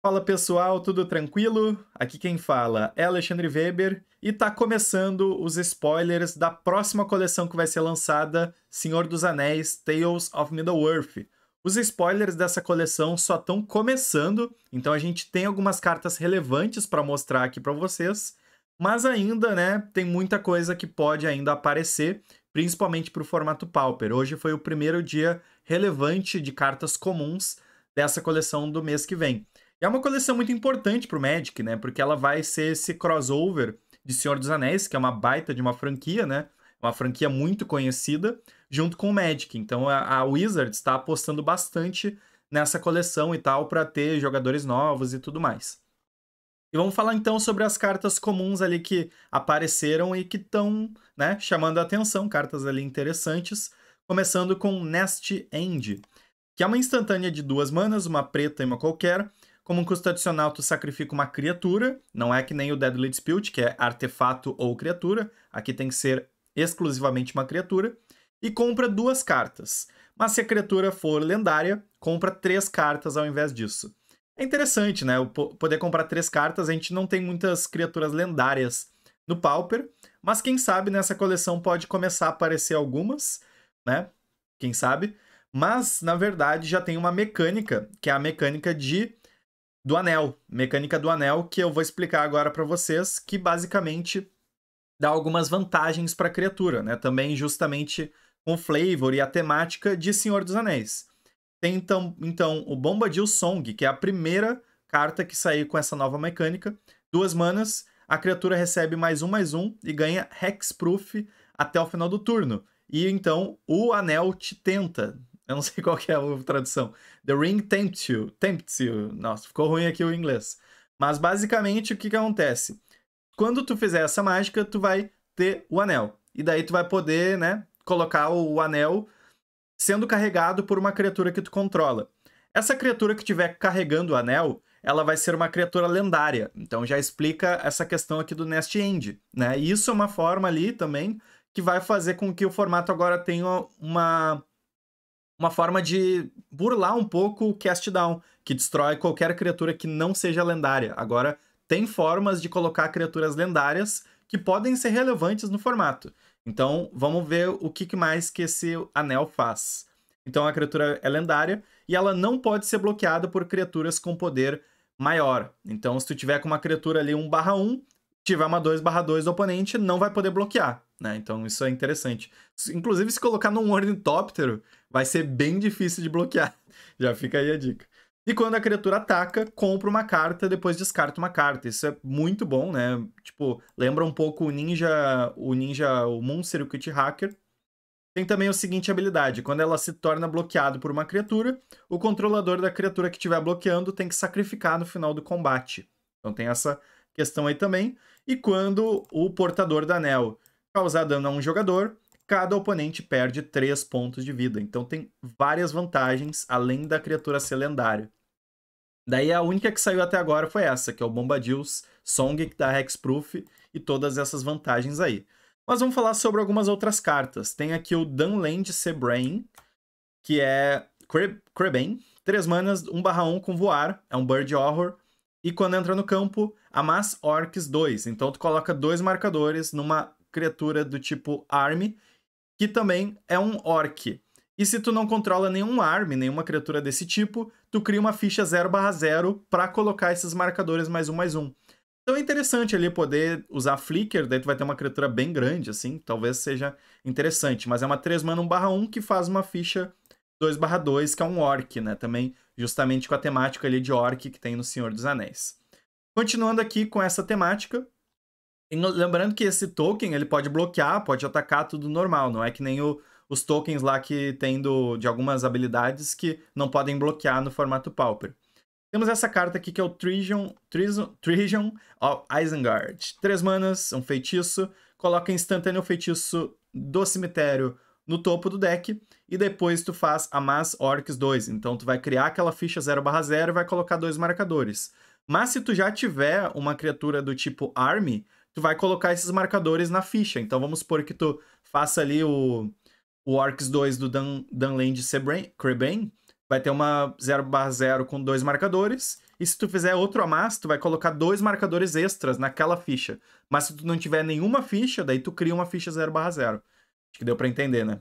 Fala pessoal, tudo tranquilo? Aqui quem fala é Alexandre Weber e tá começando os spoilers da próxima coleção que vai ser lançada, Senhor dos Anéis: Tales of Middle-earth. Os spoilers dessa coleção só estão começando, então a gente tem algumas cartas relevantes para mostrar aqui para vocês, mas ainda, né, tem muita coisa que pode ainda aparecer, principalmente para o formato Pauper. Hoje foi o primeiro dia relevante de cartas comuns dessa coleção do mês que vem. E é uma coleção muito importante pro Magic, né? Porque ela vai ser esse crossover de Senhor dos Anéis, que é uma baita de uma franquia, né? Uma franquia muito conhecida, junto com o Magic. Então a, Wizards Wizard está apostando bastante nessa coleção e tal, para ter jogadores novos e tudo mais. E vamos falar então sobre as cartas comuns ali que apareceram e que estão né, chamando a atenção, cartas ali interessantes, começando com Nest End, que é uma instantânea de duas manas, uma preta e uma qualquer, como um custo adicional, tu sacrifica uma criatura, não é que nem o Deadly Dispute, que é artefato ou criatura, aqui tem que ser exclusivamente uma criatura, e compra duas cartas. Mas se a criatura for lendária, compra três cartas ao invés disso. É interessante, né? Poder comprar três cartas, a gente não tem muitas criaturas lendárias no Pauper, mas quem sabe nessa coleção pode começar a aparecer algumas, né? Quem sabe? Mas, na verdade, já tem uma mecânica, que é a mecânica de do anel, mecânica do anel, que eu vou explicar agora para vocês, que basicamente dá algumas vantagens para a criatura, né? Também justamente com o flavor e a temática de Senhor dos Anéis. Tem então, então o Bombadil Song, que é a primeira carta que saiu com essa nova mecânica. Duas manas, a criatura recebe mais um, mais um e ganha Hexproof até o final do turno. E então o anel te tenta, eu não sei qual é a tradução. The Ring Tempts You. Tempts You. Nossa, ficou ruim aqui o inglês. Mas basicamente o que, que acontece? Quando tu fizer essa mágica, tu vai ter o anel. E daí tu vai poder, né, colocar o anel sendo carregado por uma criatura que tu controla. Essa criatura que estiver carregando o anel, ela vai ser uma criatura lendária. Então já explica essa questão aqui do Nest End, né? E isso é uma forma ali também que vai fazer com que o formato agora tenha uma uma forma de burlar um pouco o cast down, que destrói qualquer criatura que não seja lendária. Agora, tem formas de colocar criaturas lendárias que podem ser relevantes no formato. Então, vamos ver o que mais que esse anel faz. Então, a criatura é lendária e ela não pode ser bloqueada por criaturas com poder maior. Então, se tu tiver com uma criatura ali 1/1, tiver uma 2 barra 2 do oponente, não vai poder bloquear, né? Então isso é interessante. Inclusive, se colocar num ornitóptero, vai ser bem difícil de bloquear. Já fica aí a dica. E quando a criatura ataca, compra uma carta, depois descarta uma carta. Isso é muito bom, né? Tipo, lembra um pouco o ninja, o ninja, o Munster, Kit Hacker. Tem também a seguinte habilidade: quando ela se torna bloqueado por uma criatura, o controlador da criatura que estiver bloqueando tem que sacrificar no final do combate. Então tem essa questão aí também. E quando o portador da anel causar dano a um jogador, cada oponente perde 3 pontos de vida. Então tem várias vantagens além da criatura ser lendária. Daí a única que saiu até agora foi essa, que é o Bombadil's Song, que dá Hexproof e todas essas vantagens aí. Mas vamos falar sobre algumas outras cartas. Tem aqui o Dunland Sebrain, que é Creben, 3 manas, 1/1 com voar, é um Bird Horror. E quando entra no campo, amass orcs 2. Então tu coloca dois marcadores numa criatura do tipo arm, que também é um orc. E se tu não controla nenhum arm, nenhuma criatura desse tipo, tu cria uma ficha 0/0 para colocar esses marcadores mais um mais um. Então é interessante ali poder usar Flicker, daí tu vai ter uma criatura bem grande, assim, talvez seja interessante. Mas é uma 3 mana 1 barra 1 que faz uma ficha 2 barra 2, que é um orc, né? Também justamente com a temática ali de orc que tem no Senhor dos Anéis. Continuando aqui com essa temática, lembrando que esse token ele pode bloquear, pode atacar tudo normal, não é que nem o, os tokens lá que tem do, de algumas habilidades que não podem bloquear no formato Pauper. Temos essa carta aqui que é o Trigion, Trigion, Trigion of Isengard. Três manas, um feitiço, coloca instantâneo o feitiço do cemitério no topo do deck, e depois tu faz a Mass Orcs 2. Então tu vai criar aquela ficha 0/0 e vai colocar dois marcadores. Mas se tu já tiver uma criatura do tipo Army, tu vai colocar esses marcadores na ficha. Então vamos supor que tu faça ali o, o Orcs 2 do Dan, Dunland Crebain, vai ter uma 0/0 com dois marcadores. E se tu fizer outro Amass, tu vai colocar dois marcadores extras naquela ficha. Mas se tu não tiver nenhuma ficha, daí tu cria uma ficha 0/0. Acho que deu para entender, né?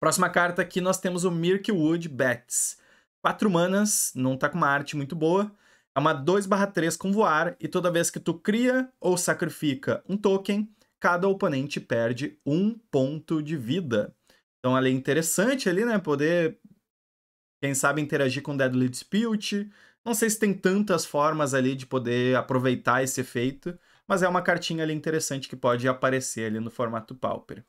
Próxima carta aqui nós temos o Mirkwood Bats. Quatro manas, não tá com uma arte muito boa. É uma 2/3 com voar e toda vez que tu cria ou sacrifica um token, cada oponente perde um ponto de vida. Então ali é interessante ali, né? Poder, quem sabe, interagir com Deadly Dispute. Não sei se tem tantas formas ali de poder aproveitar esse efeito, mas é uma cartinha ali interessante que pode aparecer ali no formato Pauper.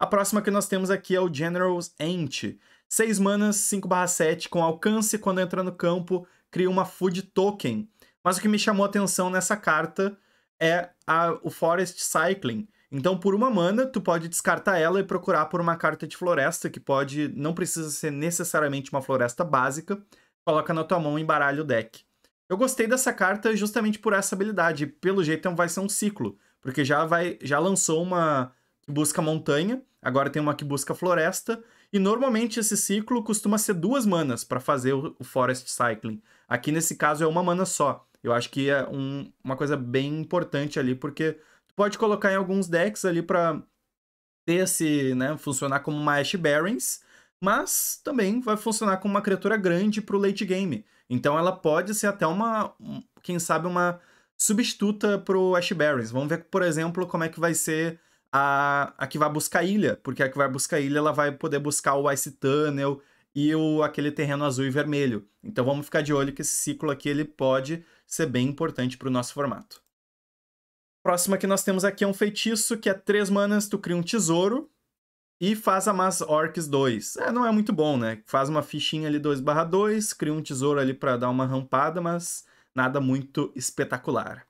A próxima que nós temos aqui é o General's Ant. 6 manas, 5/7, com alcance quando entra no campo, cria uma Food Token. Mas o que me chamou a atenção nessa carta é a, o Forest Cycling. Então, por uma mana, tu pode descartar ela e procurar por uma carta de floresta, que pode. não precisa ser necessariamente uma floresta básica. Coloca na tua mão e embaralha o deck. Eu gostei dessa carta justamente por essa habilidade. Pelo jeito, vai ser um ciclo. Porque já vai já lançou uma que busca montanha, agora tem uma que busca floresta, e normalmente esse ciclo costuma ser duas manas para fazer o Forest Cycling. Aqui nesse caso é uma mana só. Eu acho que é um, uma coisa bem importante ali, porque tu pode colocar em alguns decks ali para ter esse, né, funcionar como uma Ash Barrens, mas também vai funcionar como uma criatura grande para o late game. Então ela pode ser até uma, quem sabe, uma substituta para o Ash Barrens. Vamos ver, por exemplo, como é que vai ser a, a que vai buscar a ilha, porque a que vai buscar a ilha ela vai poder buscar o Ice Tunnel e o, aquele terreno azul e vermelho. Então vamos ficar de olho que esse ciclo aqui ele pode ser bem importante para o nosso formato. próxima que nós temos aqui é um feitiço que é 3 manas, tu cria um tesouro e faz a Mass Orcs 2. É, não é muito bom, né? Faz uma fichinha ali 2/2, cria um tesouro ali para dar uma rampada, mas nada muito espetacular.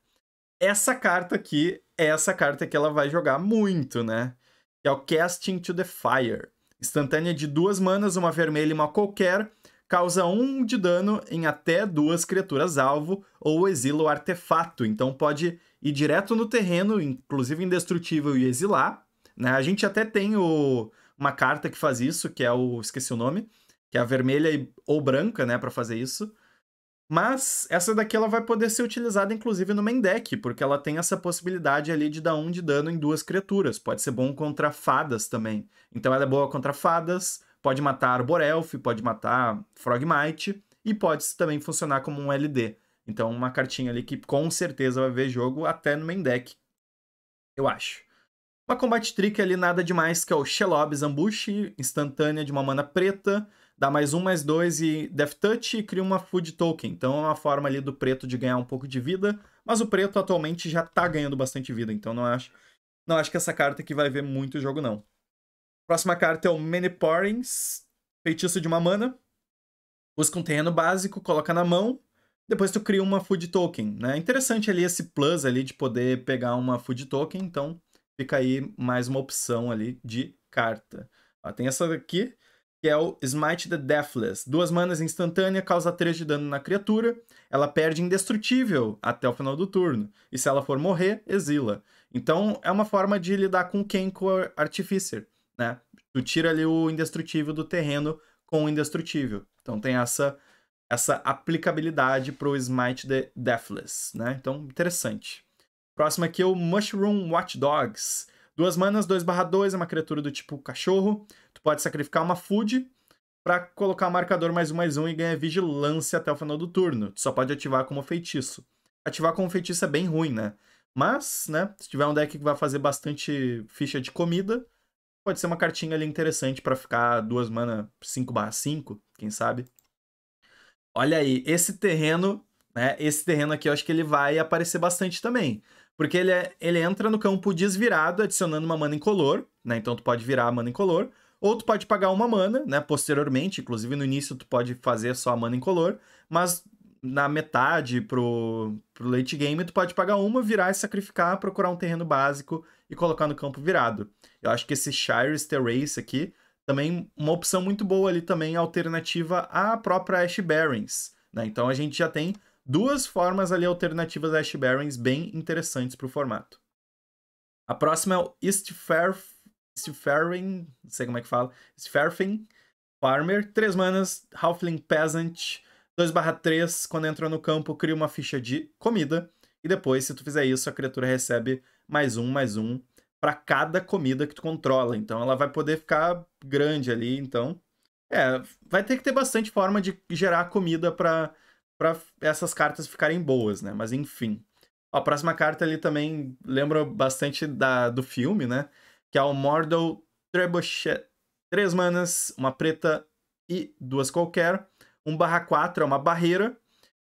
Essa carta aqui essa carta que ela vai jogar muito, né? Que é o Casting to the Fire. Instantânea de duas manas, uma vermelha e uma qualquer, causa um de dano em até duas criaturas alvo ou exila o artefato. Então pode ir direto no terreno, inclusive indestrutível, e exilar. Né? A gente até tem o... uma carta que faz isso, que é o. esqueci o nome, que é a vermelha ou branca, né, para fazer isso. Mas essa daqui ela vai poder ser utilizada inclusive no main deck, porque ela tem essa possibilidade ali de dar um de dano em duas criaturas. Pode ser bom contra fadas também. Então ela é boa contra fadas, pode matar Arborelf, pode matar Frogmite e pode também funcionar como um LD. Então uma cartinha ali que com certeza vai ver jogo até no main deck, eu acho. Uma combat trick ali nada demais, que é o Shelob's Ambush, instantânea de uma mana preta dá mais um, mais dois e Death Touch e cria uma Food Token. Então é uma forma ali do preto de ganhar um pouco de vida, mas o preto atualmente já tá ganhando bastante vida, então não acho, não acho que essa carta aqui vai ver muito jogo, não. Próxima carta é o Many Maniparings, feitiço de uma mana. Busca um terreno básico, coloca na mão, depois tu cria uma Food Token, né? Interessante ali esse plus ali de poder pegar uma Food Token, então fica aí mais uma opção ali de carta. Ó, tem essa daqui, que é o Smite the Deathless. Duas manas instantânea, causa 3 de dano na criatura. Ela perde indestrutível até o final do turno. E se ela for morrer, exila. Então é uma forma de lidar com o Kenko Artificer, né? Tu tira ali o indestrutível do terreno com o indestrutível. Então tem essa essa aplicabilidade o Smite the Deathless, né? Então interessante. Próximo aqui é o Mushroom Watchdogs. Duas manas, 2/2, é uma criatura do tipo cachorro. Tu pode sacrificar uma food para colocar marcador mais um mais um e ganhar vigilância até o final do turno. Tu só pode ativar como feitiço. Ativar como feitiço é bem ruim, né? Mas, né, se tiver um deck que vai fazer bastante ficha de comida, pode ser uma cartinha ali interessante para ficar duas mana 5/5, quem sabe. Olha aí, esse terreno, né, esse terreno aqui eu acho que ele vai aparecer bastante também. Porque ele, é, ele entra no campo desvirado, adicionando uma mana em color né? Então tu pode virar a mana em color ou tu pode pagar uma mana, né? Posteriormente, inclusive no início tu pode fazer só a mana em color, mas na metade pro, pro late game tu pode pagar uma, virar e sacrificar, procurar um terreno básico e colocar no campo virado. Eu acho que esse Shire's Terrace aqui também uma opção muito boa ali também alternativa à própria Ash Barrens, né? Então a gente já tem duas formas ali alternativas a Ash Barrens bem interessantes para o formato. A próxima é o East Fair Sferin, não sei como é que fala, Sferfin, Farmer, 3 manas, Halfling Peasant, 2/3, quando entra no campo, cria uma ficha de comida, e depois, se tu fizer isso, a criatura recebe mais um, mais um, para cada comida que tu controla. Então ela vai poder ficar grande ali, então... É, vai ter que ter bastante forma de gerar comida para para essas cartas ficarem boas, né? Mas enfim. Ó, a próxima carta ali também lembra bastante da, do filme, né? que é o Mordal Trebuchet. Três manas, uma preta e duas qualquer. Um barra 4 é uma barreira.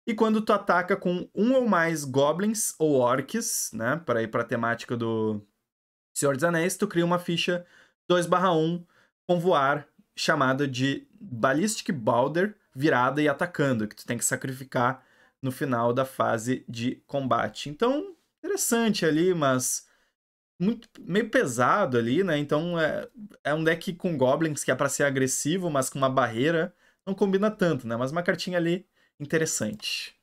E quando tu ataca com um ou mais goblins ou orcs, né? Para ir para a temática do Senhor dos Anéis, tu cria uma ficha 2/1 com voar, chamada de Ballistic Boulder virada e atacando, que tu tem que sacrificar no final da fase de combate. Então, interessante ali, mas muito meio pesado ali, né? Então é, é um deck com goblins que é para ser agressivo, mas com uma barreira não combina tanto, né? Mas uma cartinha ali interessante.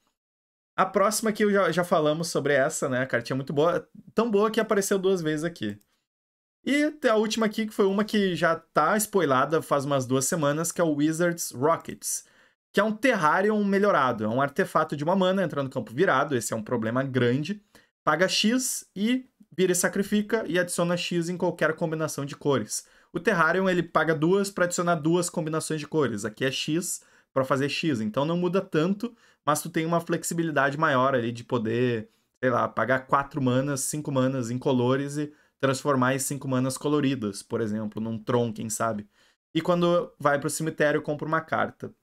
A próxima que já, já falamos sobre essa, né? A cartinha é muito boa, tão boa que apareceu duas vezes aqui. E a última aqui, que foi uma que já tá spoilada faz umas duas semanas, que é o Wizards Rockets, que é um Terrarium melhorado. É um artefato de uma mana, entra no campo virado, esse é um problema grande. Paga X e vira e sacrifica e adiciona X em qualquer combinação de cores. O Terrarium ele paga duas para adicionar duas combinações de cores. Aqui é X para fazer X, então não muda tanto, mas tu tem uma flexibilidade maior ali de poder, sei lá, pagar quatro manas, cinco manas em colores e transformar as cinco manas coloridas, por exemplo, num Tron, quem sabe. E quando vai para o cemitério, compra uma carta.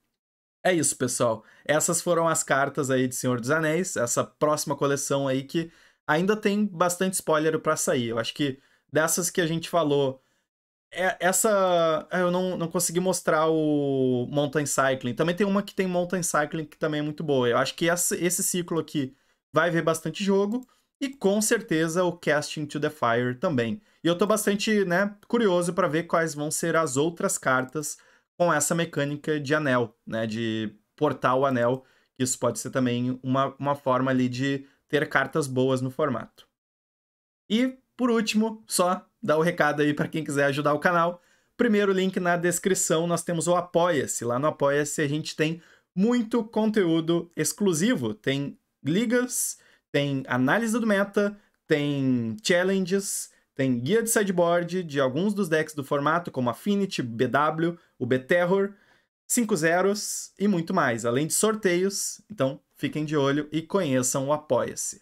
É isso, pessoal. Essas foram as cartas aí de Senhor dos Anéis, essa próxima coleção aí que ainda tem bastante spoiler para sair. Eu acho que dessas que a gente falou, é, essa é, eu não, não consegui mostrar o Mountain Cycling. Também tem uma que tem Mountain Cycling que também é muito boa. Eu acho que essa, esse ciclo aqui vai ver bastante jogo e com certeza o Casting to the Fire também. E eu tô bastante, né, curioso para ver quais vão ser as outras cartas com essa mecânica de anel, né, de portar o anel. Isso pode ser também uma, uma forma ali de ter cartas boas no formato. E, por último, só dar o recado aí para quem quiser ajudar o canal. Primeiro link na descrição, nós temos o Apoia-se. Lá no Apoia-se a gente tem muito conteúdo exclusivo. Tem ligas, tem análise do meta, tem challenges, tem guia de sideboard de alguns dos decks do formato, como Affinity, BW, o B-Terror, 5 zeros e muito mais, além de sorteios. Então, Fiquem de olho e conheçam o Apoia-se.